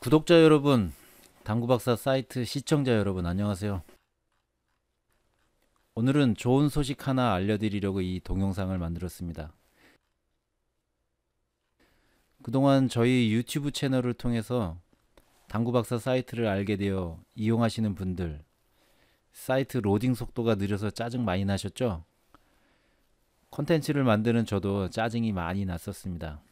구독자 여러분, 당구박사 사이트 시청자 여러분 안녕하세요. 오늘은 좋은 소식 하나 알려드리려고 이 동영상을 만들었습니다. 그동안 저희 유튜브 채널을 통해서 당구박사 사이트를 알게 되어 이용하시는 분들 사이트 로딩 속도가 느려서 짜증 많이 나셨죠? 컨텐츠를 만드는 저도 짜증이 많이 났었습니다.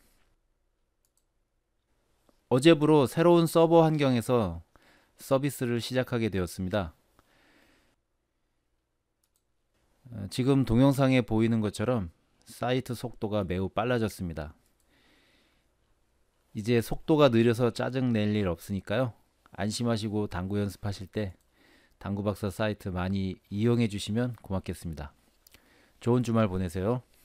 어제부로 새로운 서버 환경에서 서비스를 시작하게 되었습니다. 어, 지금 동영상에 보이는 것처럼 사이트 속도가 매우 빨라졌습니다. 이제 속도가 느려서 짜증 낼 일 없으니까요. 안심하시고 당구 연습하실 때 당구박사 사이트 많이 이용해 주시면 고맙겠습니다. 좋은 주말 보내세요.